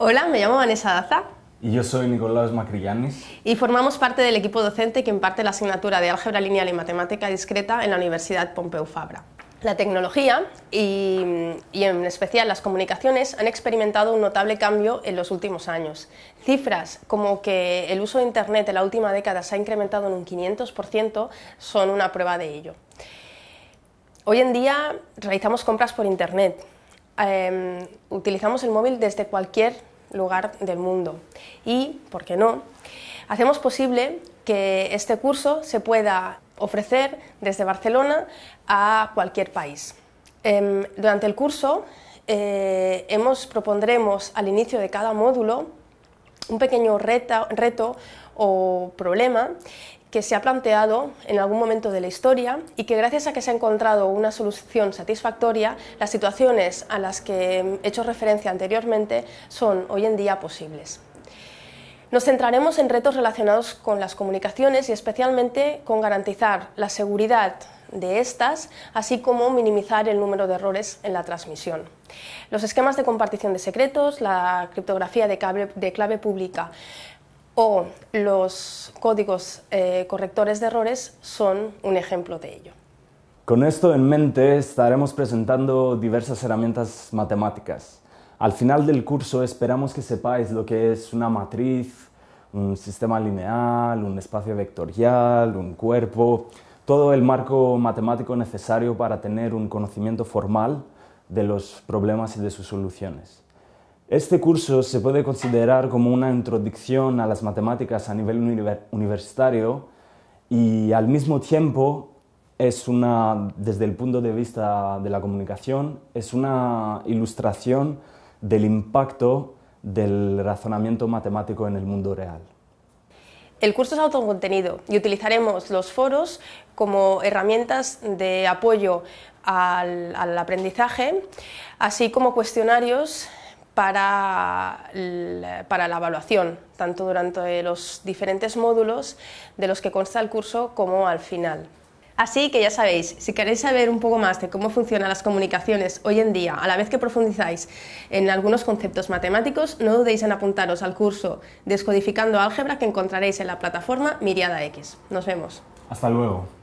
Hola, me llamo Vanessa Daza. Y yo soy Nicolás Macrillanes. Y formamos parte del equipo docente que imparte la asignatura de Álgebra Lineal y Matemática Discreta en la Universidad Pompeu Fabra. La tecnología y, en especial las comunicaciones han experimentado un notable cambio en los últimos años. Cifras como que el uso de Internet en la última década se ha incrementado en un 500% son una prueba de ello. Hoy en día realizamos compras por Internet, em, utilizamos el móvil desde cualquier lugar del mundo. Y, ¿por qué no? Hacemos posible que este curso se pueda ofrecer desde Barcelona a cualquier país. Em, durante el curso eh, propondremos al inicio de cada módulo un pequeño reto o problema que se ha planteado en algún momento de la historia y que gracias a que se ha encontrado una solución satisfactoria, las situaciones a las que he hecho referencia anteriormente son hoy en día posibles. Nos centraremos en retos relacionados con las comunicaciones y especialmente con garantizar la seguridad de estas, así como minimizar el número de errores en la transmisión. Los esquemas de compartición de secretos, la criptografía de, clave pública o los códigos eh, correctores de errores son un ejemplo de ello. Con esto en mente estaremos presentando diversas herramientas matemáticas. Al final del curso esperamos que sepáis lo que es una matriz, un sistema lineal, un espacio vectorial, un cuerpo, todo el marco matemático necesario para tener un conocimiento formal de los problemas y de sus soluciones. Este curso se puede considerar como una introducción a las matemáticas a nivel universitario y al mismo tiempo es una, desde el punto de vista de la comunicación, es una ilustración del impacto del razonamiento matemático en el mundo real. El curso es autocontenido y utilizaremos los foros como herramientas de apoyo al, aprendizaje, así como cuestionarios para, la evaluación, tanto durante los diferentes módulos de los que consta el curso como al final. Así que ya sabéis, si queréis saber un poco más de cómo funcionan las comunicaciones hoy en día, a la vez que profundizáis en algunos conceptos matemáticos, no dudéis en apuntaros al curso Descodificando Álgebra que encontraréis en la plataforma MiriadaX. X. Nos vemos. Hasta luego.